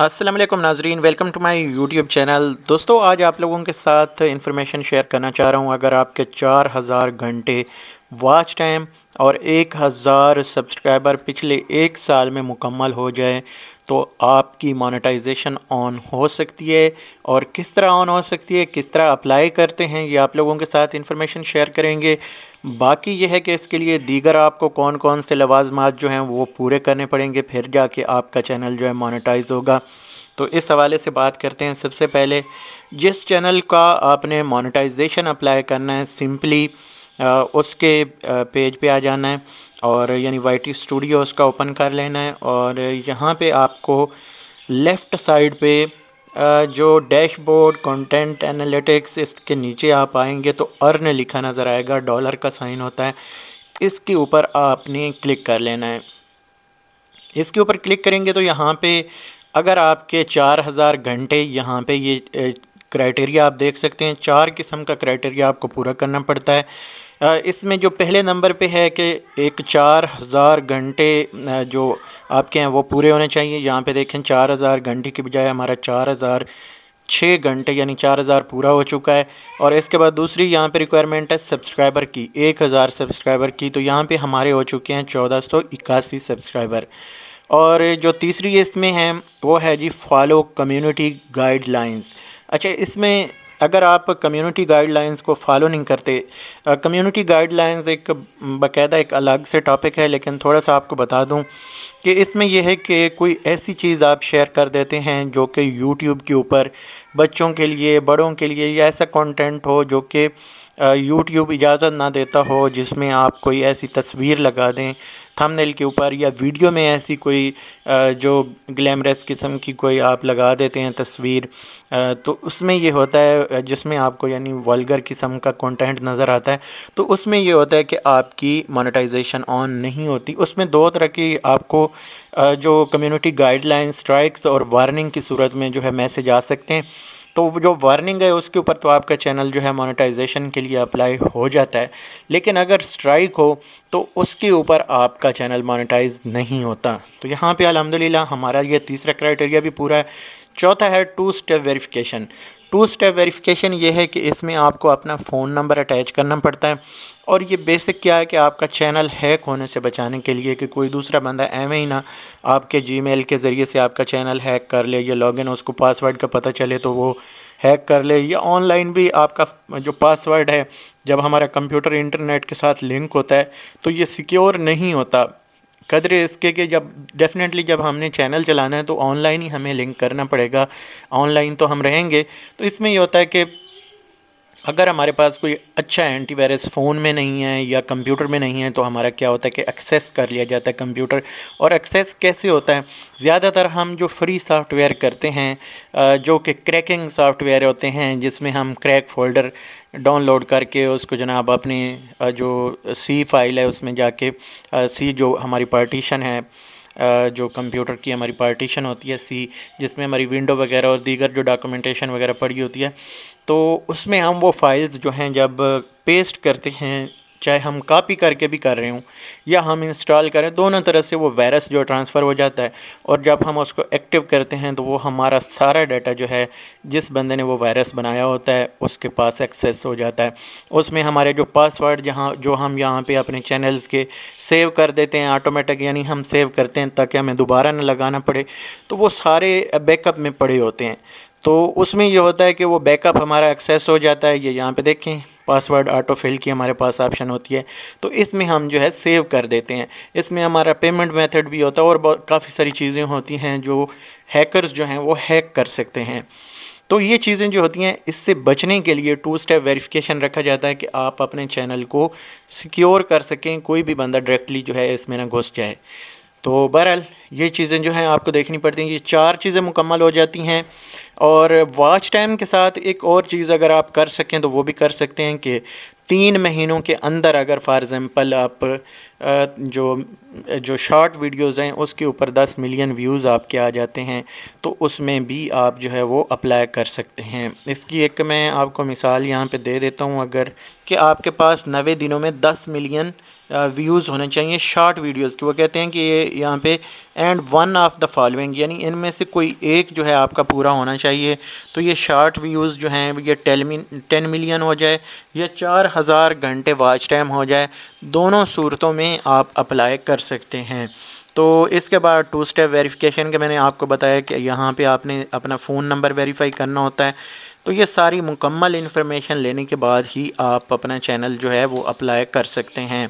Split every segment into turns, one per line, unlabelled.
असलम नाजरीन welcome to my YouTube channel दोस्तों आज आप लोगों के साथ इन्फॉर्मेशन शेयर करना चाह रहा हूँ अगर आपके चार हज़ार घंटे वॉच टाइम और एक हज़ार सब्सक्राइबर पिछले एक साल में मुकम्मल हो जाए तो आपकी मोनेटाइजेशन ऑन हो सकती है और किस तरह ऑन हो सकती है किस तरह अप्लाई करते हैं ये आप लोगों के साथ इन्फॉर्मेशन शेयर करेंगे बाकी यह है कि इसके लिए दीगर आपको कौन कौन से लवाजमात जो हैं वो पूरे करने पड़ेंगे फिर जाके आपका चैनल जो है मोनेटाइज होगा तो इस हवाले से बात करते हैं सबसे पहले जिस चैनल का आपने मोनेटाइजेशन अप्लाई करना है सिंपली उसके पेज पे आ जाना है और यानी वाई टी स्टूडियो उसका ओपन कर लेना है और यहाँ पे आपको लेफ़्ट साइड पे जो डैशबोर्ड कंटेंट एनालिटिक्स इसके नीचे आप आएंगे तो अर्न लिखा नज़र आएगा डॉलर का साइन होता है इसके ऊपर आपने क्लिक कर लेना है इसके ऊपर क्लिक करेंगे तो यहाँ पे अगर आपके चार हज़ार घंटे यहाँ पे ये क्राइटेरिया आप देख सकते हैं चार किस्म का क्राइटेरिया आपको पूरा करना पड़ता है इसमें जो पहले नंबर पे है कि एक चार हज़ार घंटे जो आपके हैं वो पूरे होने चाहिए यहाँ पे देखें चार हज़ार घंटे की बजाय हमारा चार हज़ार छः घंटे यानी चार हज़ार पूरा हो चुका है और इसके बाद दूसरी यहाँ पे रिक्वायरमेंट है सब्सक्राइबर की एक हज़ार सब्सक्राइबर की तो यहाँ पे हमारे हो चुके हैं चौदह सौ इक्यासी सब्सक्राइबर और जो तीसरी इसमें है वो है जी फॉलो कम्यूनिटी गाइडलाइंस अच्छा इसमें अगर आप कम्युनिटी गाइडलाइंस को फॉलो नहीं करते कम्युनिटी गाइडलाइंस एक बाकायदा एक अलग से टॉपिक है लेकिन थोड़ा सा आपको बता दूं कि इसमें यह है कि कोई ऐसी चीज़ आप शेयर कर देते हैं जो कि यूट्यूब के ऊपर बच्चों के लिए बड़ों के लिए या ऐसा कंटेंट हो जो कि यूट्यूब इजाज़त ना देता हो जिसमें आप कोई ऐसी तस्वीर लगा दें थंबनेल के ऊपर या वीडियो में ऐसी कोई जो ग्लैमरस किस्म की कोई आप लगा देते हैं तस्वीर तो उसमें ये होता है जिसमें आपको यानी वल्गर किस्म का कंटेंट नज़र आता है तो उसमें ये होता है कि आपकी मोनेटाइजेशन ऑन नहीं होती उसमें दो तरह की आपको जो कम्युनिटी गाइडलाइन स्ट्राइक्स और वार्निंग की सूरत में जो है मैसेज आ सकते हैं तो जो वार्निंग है उसके ऊपर तो आपका चैनल जो है मोनेटाइजेशन के लिए अप्लाई हो जाता है लेकिन अगर स्ट्राइक हो तो उसके ऊपर आपका चैनल मोनेटाइज नहीं होता तो यहाँ पे अलहमदिल्ला हमारा ये तीसरा क्राइटेरिया भी पूरा है चौथा है two step verification two step verification ये है कि इसमें आपको अपना फ़ोन नंबर अटैच करना पड़ता है और ये बेसिक क्या है कि आपका चैनल हैक होने से बचाने के लिए कि कोई दूसरा बंदा एवं ही ना आपके जीमेल के ज़रिए से आपका चैनल हैक कर ले या लॉगिन उसको पासवर्ड का पता चले तो वो हैक कर ले या ऑनलाइन भी आपका जो पासवर्ड है जब हमारा कंप्यूटर इंटरनेट के साथ लिंक होता है तो ये सिक्योर नहीं होता कदर इसके कि जब डेफ़िनेटली जब हमने चैनल चलाना है तो ऑनलाइन ही हमें लिंक करना पड़ेगा ऑनलाइन तो हम रहेंगे तो इसमें ये होता है कि अगर हमारे पास कोई अच्छा एंटीवायरस फ़ोन में नहीं है या कंप्यूटर में नहीं है तो हमारा क्या होता है कि एक्सेस कर लिया जाता है कंप्यूटर और एक्सेस कैसे होता है ज़्यादातर हम जो फ्री सॉफ्टवेयर करते हैं जो कि क्रैकिंग सॉफ्टवेयर होते हैं जिसमें हम क्रैक फोल्डर डाउनलोड करके उसको जनाब अपनी जो सी फाइल है उसमें जाके सी जो हमारी पार्टीशन है जो कंप्यूटर की हमारी पार्टीशन होती है सी जिसमें हमारी विंडो वगैरह और दीगर जो डॉक्यूमेंटेशन वगैरह पड़ी होती है तो उसमें हम वो फाइल्स जो हैं जब पेस्ट करते हैं चाहे हम कापी करके भी कर रहे हूँ या हम इंस्टॉल करें दोनों तरह से वो वायरस जो ट्रांसफ़र हो जाता है और जब हम उसको एक्टिव करते हैं तो वो हमारा सारा डाटा जो है जिस बंदे ने वो वायरस बनाया होता है उसके पास एक्सेस हो जाता है उसमें हमारे जो पासवर्ड जहाँ जो हम यहाँ पर अपने चैनल्स के सेव कर देते हैं ऑटोमेटिक यानी हम सेव करते हैं ताकि हमें दोबारा ना लगाना पड़े तो वो सारे बैकअप में पड़े होते हैं तो उसमें ये होता है कि वो बैकअप हमारा एक्सेस हो जाता है ये यहाँ पे देखें पासवर्ड ऑटो फिल की हमारे पास ऑप्शन होती है तो इसमें हम जो है सेव कर देते हैं इसमें हमारा पेमेंट मेथड भी होता है और काफ़ी सारी चीज़ें होती हैं जो हैकर्स जो हैं वो हैक कर सकते हैं तो ये चीज़ें जो होती हैं इससे बचने के लिए टू स्टेप वेरिफिकेशन रखा जाता है कि आप अपने चैनल को सिक्योर कर सकें कोई भी बंदा डायरेक्टली जो है इसमें ना घुस जाए तो बहरहाल ये चीज़ें जो हैं आपको देखनी पड़ती हैं ये चार चीज़ें मुकम्मल हो जाती हैं और वॉच टाइम के साथ एक और चीज़ अगर आप कर सकें तो वो भी कर सकते हैं कि तीन महीनों के अंदर अगर फॉर एग्ज़ाम्पल आप जो जो शॉर्ट वीडियोस हैं उसके ऊपर दस मिलियन व्यूज़ आपके आ जाते हैं तो उसमें भी आप जो है वो अप्लाई कर सकते हैं इसकी एक मैं आपको मिसाल यहाँ पे दे देता हूँ अगर कि आपके पास नवे दिनों में दस मिलियन व्यूज़ uh, होने चाहिए शॉर्ट वीडियोज़ की वो कहते हैं कि ये यहाँ पे and one of the following यानी इनमें से कोई एक जो है आपका पूरा होना चाहिए तो ये शॉर्ट व्यूज़ जो हैं ये टेन मिलियन हो जाए या चार हज़ार घंटे वाच टाइम हो जाए दोनों सूरतों में आप अप्लाई कर सकते हैं तो इसके बाद टू स्टेप वेरिफिकेशन के मैंने आपको बताया कि यहाँ पे आपने अपना फ़ोन नंबर वेरीफाई करना होता है तो ये सारी मुकम्मल इन्फॉर्मेशन लेने के बाद ही आप अपना चैनल जो है वो अप्लाई कर सकते हैं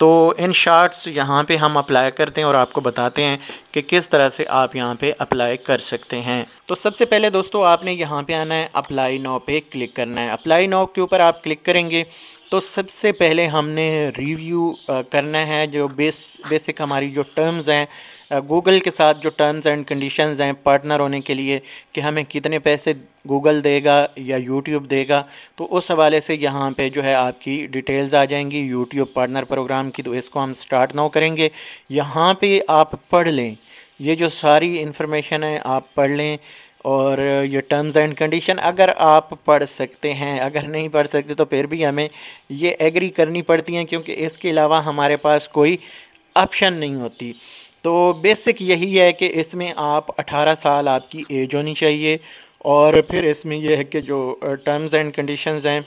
तो इन शार्ट्स यहाँ पे हम अप्लाई करते हैं और आपको बताते हैं कि किस तरह से आप यहाँ पे अप्लाई कर सकते हैं तो सबसे पहले दोस्तों आपने यहाँ पे आना है अप्लाई नाव पे क्लिक करना है अप्लाई नाव के ऊपर आप क्लिक करेंगे तो सबसे पहले हमने रिव्यू करना है जो बेस बेसिक हमारी जो टर्म्स हैं गूगल के साथ जो टर्म्स एंड कंडीशंस हैं पार्टनर होने के लिए कि हमें कितने पैसे गूगल देगा या यूट्यूब देगा तो उस हवाले से यहाँ पे जो है आपकी डिटेल्स आ जाएंगी यूट्यूब पार्टनर प्रोग्राम की तो इसको हम स्टार्ट ना करेंगे यहाँ पर आप पढ़ लें ये जो सारी इन्फॉर्मेशन है आप पढ़ लें और ये टर्म्स एंड कंडीशन अगर आप पढ़ सकते हैं अगर नहीं पढ़ सकते तो फिर भी हमें ये एग्री करनी पड़ती हैं क्योंकि इसके अलावा हमारे पास कोई ऑप्शन नहीं होती तो बेसिक यही है कि इसमें आप 18 साल आपकी एज होनी चाहिए और फिर इसमें यह है कि जो टर्म्स एंड कंडीशंस हैं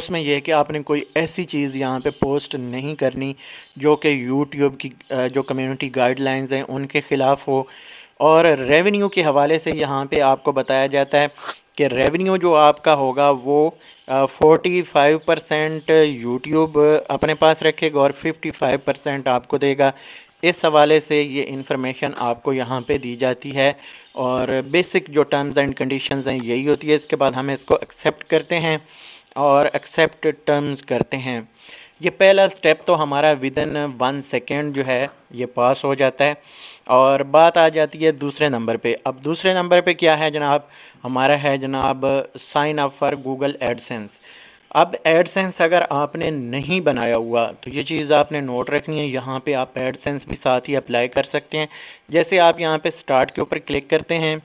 उसमें यह है कि आपने कोई ऐसी चीज़ यहाँ पे पोस्ट नहीं करनी जो कि यूट्यूब की जो कम्युनिटी गाइडलाइंस हैं उनके ख़िलाफ़ हो और रेवेन्यू के हवाले से यहाँ पे आपको बताया जाता है कि रेवेन्यू जो आपका होगा वो फोर्टी फाइव परसेंट यूट्यूब अपने पास रखेगा और फिफ्टी फाइव परसेंट आपको देगा इस हवाले से ये इंफॉर्मेशन आपको यहाँ पे दी जाती है और बेसिक जो टर्म्स एंड कंडीशंस हैं यही होती है इसके बाद हम इसको एक्सेप्ट करते हैं और एक्सेप्ट टर्म्स करते हैं ये पहला स्टेप तो हमारा विद इन वन सेकेंड जो है ये पास हो जाता है और बात आ जाती है दूसरे नंबर पे अब दूसरे नंबर पे क्या है जनाब हमारा है जनाब sign up for Google AdSense अब एडसेंस अगर आपने नहीं बनाया हुआ तो ये चीज़ आपने नोट रखनी है यहाँ पे आप एडसेंस भी साथ ही अप्लाई कर सकते हैं जैसे आप यहाँ पे स्टार्ट के ऊपर क्लिक करते हैं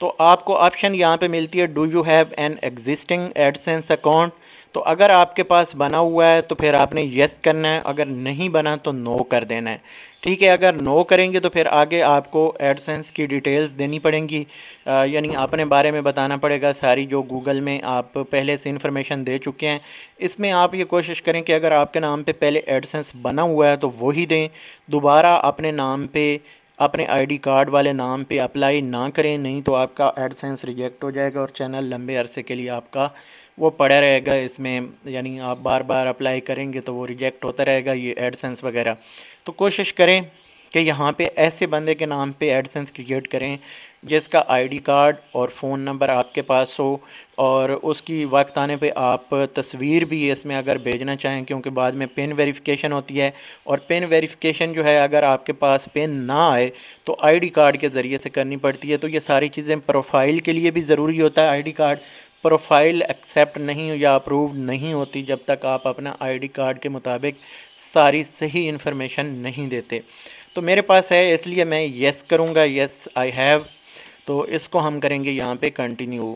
तो आपको ऑप्शन यहाँ पे मिलती है do you have an existing AdSense account तो अगर आपके पास बना हुआ है तो फिर आपने येस करना है अगर नहीं बना तो नो कर देना है ठीक है अगर नो करेंगे तो फिर आगे आपको एडसेंस की डिटेल्स देनी पड़ेंगी यानी आपने बारे में बताना पड़ेगा सारी जो गूगल में आप पहले से इन्फॉर्मेशन दे चुके हैं इसमें आप ये कोशिश करें कि अगर आपके नाम पे पहले एडसेंस बना हुआ है तो वही दें दोबारा अपने नाम पे अपने आईडी कार्ड वाले नाम पे अप्लाई ना करें नहीं तो आपका एडसेंस रिजेक्ट हो जाएगा और चैनल लंबे अरसे के लिए आपका वो पड़ा रहेगा इसमें यानी आप बार बार अप्लाई करेंगे तो वो रिजेक्ट होता रहेगा ये एडसेंस वगैरह तो कोशिश करें कि यहाँ पे ऐसे बंदे के नाम पे एडसेंस क्रिएट करें जिसका आईडी कार्ड और फ़ोन नंबर आपके पास हो और उसकी वक्त आने पे आप तस्वीर भी इसमें अगर भेजना चाहें क्योंकि बाद में पिन वेरिफिकेशन होती है और पिन वेरिफिकेशन जो है अगर आपके पास पिन ना आए तो आईडी कार्ड के ज़रिए से करनी पड़ती है तो ये सारी चीज़ें प्रोफाइल के लिए भी ज़रूरी होता है आई कार्ड प्रोफाइल एक्सेप्ट नहीं या अप्रूव नहीं होती जब तक आप अपना आईडी कार्ड के मुताबिक सारी सही इन्फॉर्मेशन नहीं देते तो मेरे पास है इसलिए मैं येस करूँगा येस आई हैव तो इसको हम करेंगे यहाँ पे कंटिन्यू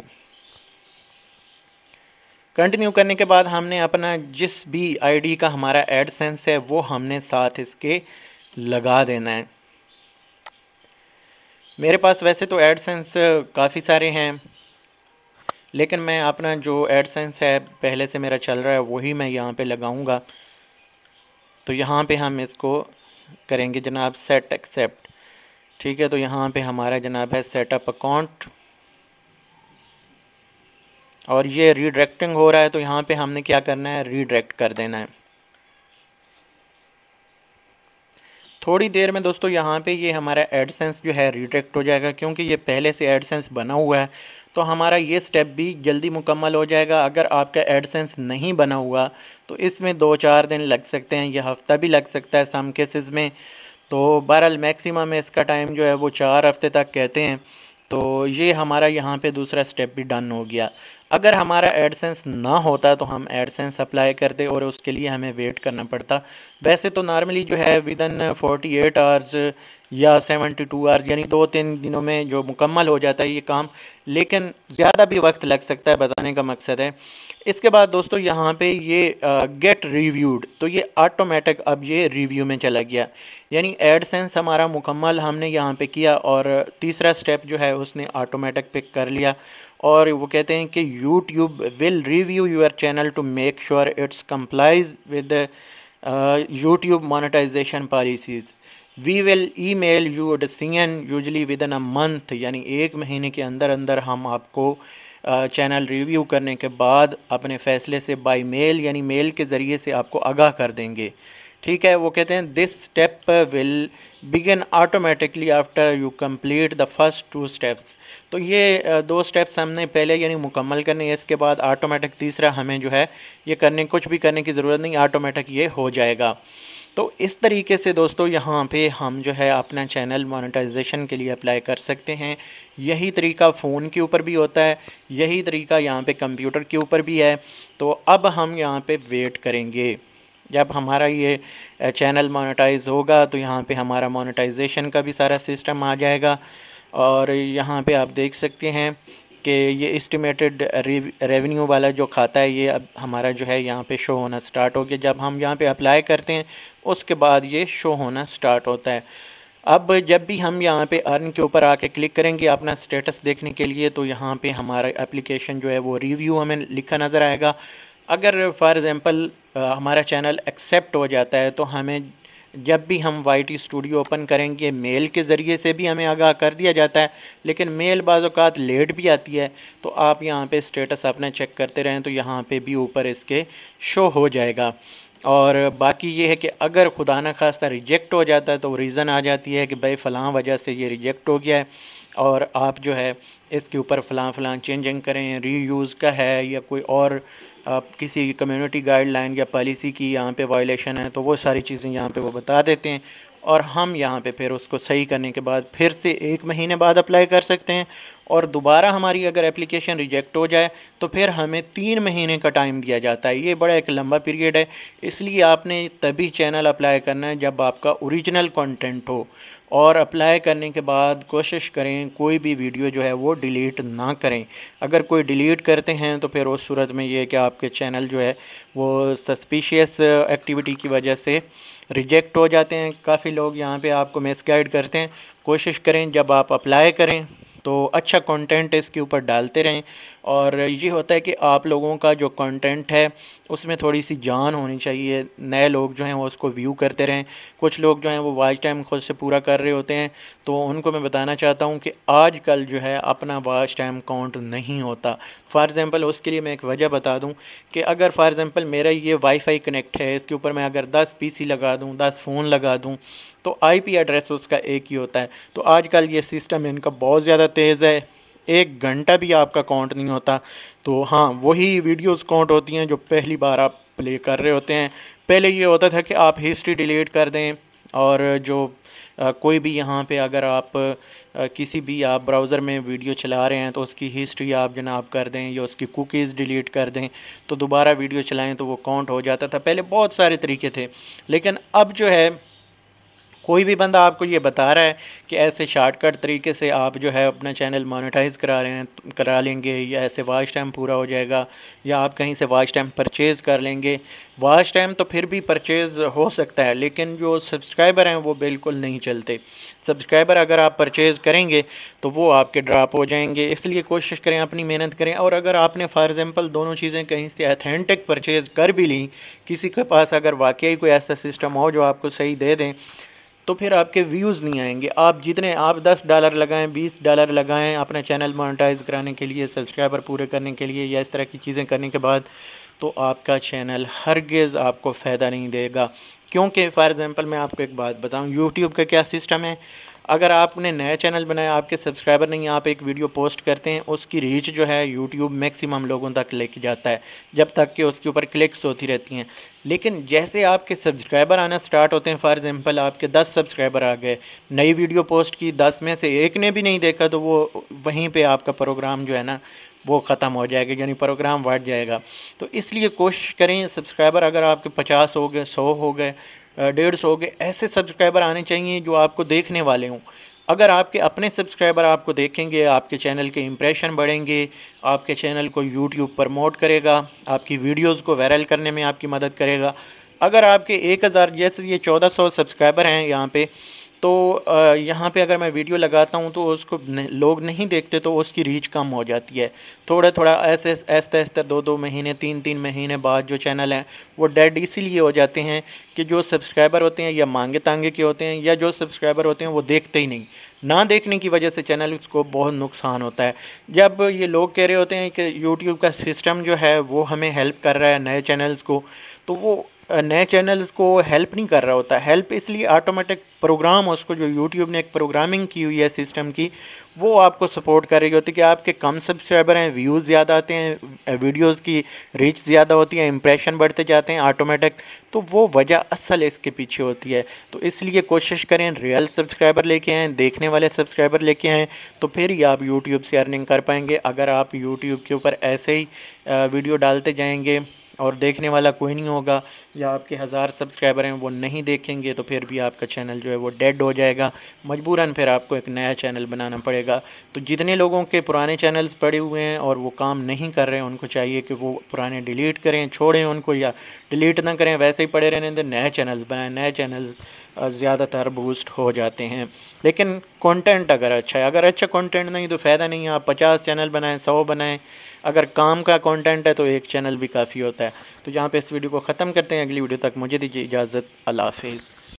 कंटिन्यू करने के बाद हमने अपना जिस भी आईडी का हमारा एडसेंस है वो हमने साथ इसके लगा देना है मेरे पास वैसे तो एडसेंस काफ़ी सारे हैं लेकिन मैं अपना जो एडसेंस है पहले से मेरा चल रहा है वही मैं यहाँ पे लगाऊंगा तो यहाँ पे हम इसको करेंगे जनाब सेट एक्सेप्ट ठीक है तो यहाँ पे हमारा जनाब है सेटअप अकाउंट और ये रीडायरेक्टिंग हो रहा है तो यहाँ पे हमने क्या करना है रीडायरेक्ट कर देना है थोड़ी देर में दोस्तों यहाँ पे ये हमारा एडसेंस जो है रिटेक्ट हो जाएगा क्योंकि ये पहले से एडसेंस बना हुआ है तो हमारा ये स्टेप भी जल्दी मुकम्मल हो जाएगा अगर आपका एडसेंस नहीं बना हुआ तो इसमें दो चार दिन लग सकते हैं यह हफ़्ता भी लग सकता है सम केसेस में तो बहरहाल मैक्सिमम इसका टाइम जो है वो चार हफ्ते तक कहते हैं तो ये हमारा यहाँ पे दूसरा स्टेप भी डन हो गया अगर हमारा एडसेंस ना होता तो हम एडसेंस अप्लाई करते और उसके लिए हमें वेट करना पड़ता वैसे तो नॉर्मली जो है विद इन एट आवर्स या सेवेंटी टू आवर्स यानी दो तीन दिनों में जो मुकम्मल हो जाता है ये काम लेकिन ज़्यादा भी वक्त लग सकता है बताने का मकसद है इसके बाद दोस्तों यहाँ पे ये गेट रिव्यूड तो ये ऑटोमेटिक अब ये रिव्यू में चला गया यानी एडसेंस हमारा मुकम्मल हमने यहाँ पे किया और तीसरा स्टेप जो है उसने ऑटोमेटिक पिक कर लिया और वो कहते हैं कि YouTube will review your channel to make sure it's complies with YouTube monetization policies we will email you decision usually within a month यानी एक महीने के अंदर अंदर हम आपको चैनल uh, रिव्यू करने के बाद अपने फ़ैसले से बाई मेल यानी मेल के ज़रिए से आपको आगाह कर देंगे ठीक है वो कहते हैं this step will begin automatically after you complete the first two steps तो ये दो स्टेप्स हमने पहले यानी मुकम्मल करने हैं इसके बाद ऑटोमेटिक तीसरा हमें जो है ये करने कुछ भी करने की ज़रूरत नहीं ऑटोमेटिक ये हो जाएगा तो इस तरीके से दोस्तों यहाँ पे हम जो है अपना चैनल मोनेटाइजेशन के लिए अप्लाई कर सकते हैं यही तरीका फ़ोन के ऊपर भी होता है यही तरीका यहाँ पे कंप्यूटर के ऊपर भी है तो अब हम यहाँ पे वेट करेंगे जब हमारा ये चैनल मोनेटाइज होगा तो यहाँ पे हमारा मोनेटाइजेशन का भी सारा सिस्टम आ जाएगा और यहाँ पे आप देख सकते हैं कि ये इस्टीमेटेड रेवेन्यू वाला जो खाता है ये अब हमारा जो है यहाँ पे शो होना स्टार्ट हो गया जब हम यहाँ पे अप्लाई करते हैं उसके बाद ये शो होना स्टार्ट होता है अब जब भी हम यहाँ पे अर्न के ऊपर आके क्लिक करेंगे अपना स्टेटस देखने के लिए तो यहाँ पे हमारा एप्लीकेशन जो है वो रिव्यू हमें लिखा नज़र आएगा अगर फ़ॉर एग्ज़ाम्पल हमारा चैनल एक्सेप्ट हो जाता है तो हमें जब भी हम वाई स्टूडियो ओपन करेंगे मेल के ज़रिए से भी हमें आगाह कर दिया जाता है लेकिन मेल बाज़ात लेट भी आती है तो आप यहाँ पे स्टेटस अपना चेक करते रहें तो यहाँ पे भी ऊपर इसके शो हो जाएगा और बाकी ये है कि अगर खुदा न खास्ता रिजेक्ट हो जाता है तो रीज़न आ जाती है कि भाई फ़लाँ वजह से ये रिजेक्ट हो गया है और आप जो है इसके ऊपर फ़लाँ फ़लाँ चेंजिंग करें रीयूज़ का है या कोई और आप किसी कम्युनिटी गाइडलाइन या पॉलिसी की यहाँ पे वायलेशन है तो वो सारी चीज़ें यहाँ पे वो बता देते हैं और हम यहाँ पे फिर उसको सही करने के बाद फिर से एक महीने बाद अप्लाई कर सकते हैं और दोबारा हमारी अगर एप्लीकेशन रिजेक्ट हो जाए तो फिर हमें तीन महीने का टाइम दिया जाता है ये बड़ा एक लंबा पीरियड है इसलिए आपने तभी चैनल अप्लाई करना है जब आपका ओरिजिनल कंटेंट हो और अप्लाई करने के बाद कोशिश करें कोई भी वीडियो जो है वो डिलीट ना करें अगर कोई डिलीट करते हैं तो फिर उस सूरत में ये कि आपके चैनल जो है वो सस्पिशियस एक्टिविटी की वजह से रिजेक्ट हो जाते हैं काफ़ी लोग यहाँ पे आपको गाइड करते हैं कोशिश करें जब आप अप्लाई करें तो अच्छा कंटेंट इसके ऊपर डालते रहें और ये होता है कि आप लोगों का जो कंटेंट है उसमें थोड़ी सी जान होनी चाहिए नए लोग जो हैं वो उसको व्यू करते रहें कुछ लोग जो हैं वो वाच टाइम खुद से पूरा कर रहे होते हैं तो उनको मैं बताना चाहता हूँ कि आज कल जो है अपना वाच टाइम काउंट नहीं होता फॉर एग्ज़ाम्पल उसके लिए मैं एक वजह बता दूँ कि अगर फॉर एग्ज़ाम्पल मेरा ये वाईफाई कनेक्ट है इसके ऊपर मैं अगर दस पी लगा दूँ दस फ़ोन लगा दूँ तो आईपी एड्रेस उसका एक ही होता है तो आजकल ये सिस्टम इनका बहुत ज़्यादा तेज़ है एक घंटा भी आपका काउंट नहीं होता तो हाँ वही वीडियोस काउंट होती हैं जो पहली बार आप प्ले कर रहे होते हैं पहले ये होता था कि आप हिस्ट्री डिलीट कर दें और जो आ, कोई भी यहाँ पे अगर आप आ, किसी भी आप ब्राउज़र में वीडियो चला रहे हैं तो उसकी हिस्ट्री आप जनाब कर दें या उसकी कुकीज़ डिलीट कर दें तो दोबारा वीडियो चलाएं तो वो काउंट हो जाता था पहले बहुत सारे तरीके थे लेकिन अब जो है कोई भी बंदा आपको ये बता रहा है कि ऐसे शॉर्टकट तरीके से आप जो है अपना चैनल मोनेटाइज करा रहे हैं करा लेंगे या ऐसे वाच टाइम पूरा हो जाएगा या आप कहीं से वाच टाइम परचेज़ कर लेंगे वाच टाइम तो फिर भी परचेज़ हो सकता है लेकिन जो सब्सक्राइबर हैं वो बिल्कुल नहीं चलते सब्सक्राइबर अगर आप परचेज़ करेंगे तो वो आपके ड्रॉप हो जाएंगे इसलिए कोशिश करें अपनी मेहनत करें और अगर आपने फॉर एग्ज़ाम्पल दोनों चीज़ें कहीं से अथेंटिक परचेज़ कर भी ली किसी के पास अगर वाकई कोई ऐसा सिस्टम हो जो आपको सही दे दें तो फिर आपके व्यूज़ नहीं आएंगे आप जितने आप 10 डॉलर लगाएं 20 डॉलर लगाएं अपना चैनल मोनेटाइज कराने के लिए सब्सक्राइबर पूरे करने के लिए या इस तरह की चीज़ें करने के बाद तो आपका चैनल हरगिज़ आपको फ़ायदा नहीं देगा क्योंकि फॉर एग्ज़ाम्पल मैं आपको एक बात बताऊँ यूट्यूब का क्या सिस्टम है अगर आपने नया चैनल बनाया आपके सब्सक्राइबर नहीं आप एक वीडियो पोस्ट करते हैं उसकी रीच जो है यूट्यूब मैक्सिमम लोगों तक लेके जाता है जब तक कि उसके ऊपर क्लिक्स होती रहती हैं लेकिन जैसे आपके सब्सक्राइबर आना स्टार्ट होते हैं फॉर एग्ज़ाम्पल आपके 10 सब्सक्राइबर आ गए नई वीडियो पोस्ट की 10 में से एक ने भी नहीं देखा तो वो वहीं पे आपका प्रोग्राम जो है ना वो ख़त्म हो जाएगा यानी प्रोग्राम बढ़ जाएगा तो इसलिए कोशिश करें सब्सक्राइबर अगर आपके 50 हो गए 100 हो गए डेढ़ सौ के ऐसे सब्सक्राइबर आने चाहिए जो आपको देखने वाले हों अगर आपके अपने सब्सक्राइबर आपको देखेंगे आपके चैनल के इम्प्रेशन बढ़ेंगे आपके चैनल को यूट्यूब प्रमोट करेगा आपकी वीडियोज़ को वायरल करने में आपकी मदद करेगा अगर आपके एक हज़ार जैसे ये चौदह सौ सब्सक्राइबर हैं यहाँ पे तो यहाँ पे अगर मैं वीडियो लगाता हूँ तो उसको न, लोग नहीं देखते तो उसकी रीच कम हो जाती है थोड़ा थोड़ा ऐसे ऐसे ऐसे दो दो महीने तीन तीन महीने बाद जो चैनल हैं वो डेड इसीलिए हो जाते हैं कि जो सब्सक्राइबर होते हैं या मांगे तांगे के होते हैं या जो सब्सक्राइबर होते हैं वो देखते ही नहीं ना देखने की वजह से चैनल उसको बहुत नुकसान होता है जब ये लोग कह रहे होते हैं कि यूट्यूब का सिस्टम जो है वो हमें हेल्प कर रहा है नए चैनल्स को तो वो नए चैनल्स को हेल्प नहीं कर रहा होता हेल्प इसलिए ऑटोमेटिक प्रोग्राम उसको जो यूट्यूब ने एक प्रोग्रामिंग की हुई है सिस्टम की वो आपको सपोर्ट कर रही होती है कि आपके कम सब्सक्राइबर हैं व्यूज़ ज़्यादा आते हैं वीडियोस की रीच ज़्यादा होती है इंप्रेशन बढ़ते जाते हैं ऑटोमेटिक तो वो वजह असल इसके पीछे होती है तो इसलिए कोशिश करें रियल सब्सक्राइबर लेके आएँ देखने वाले सब्सक्राइबर लेके आएँ तो फिर ही आप यूट्यूब से अर्निंग कर पाएंगे अगर आप यूट्यूब के ऊपर ऐसे ही वीडियो डालते जाएंगे और देखने वाला कोई नहीं होगा या आपके हज़ार सब्सक्राइबर हैं वो नहीं देखेंगे तो फिर भी आपका चैनल जो है वो डेड हो जाएगा मजबूरन फिर आपको एक नया चैनल बनाना पड़ेगा तो जितने लोगों के पुराने चैनल्स पड़े हुए हैं और वो काम नहीं कर रहे हैं उनको चाहिए कि वो पुराने डिलीट करें छोड़ें उनको या डिलीट ना करें वैसे ही पड़े रहने दें नए चैनल्स बनाएँ नए चैनल्स ज़्यादातर बूस्ट हो जाते हैं लेकिन कॉन्टेंट अगर अच्छा है अगर अच्छा कॉन्टेंट नहीं तो फ़ायदा नहीं है आप पचास चैनल बनाएँ सौ बनाएँ अगर काम का कंटेंट है तो एक चैनल भी काफ़ी होता है तो यहाँ पे इस वीडियो को ख़त्म करते हैं अगली वीडियो तक मुझे दीजिए इजाज़त अल्लाह हाफिज़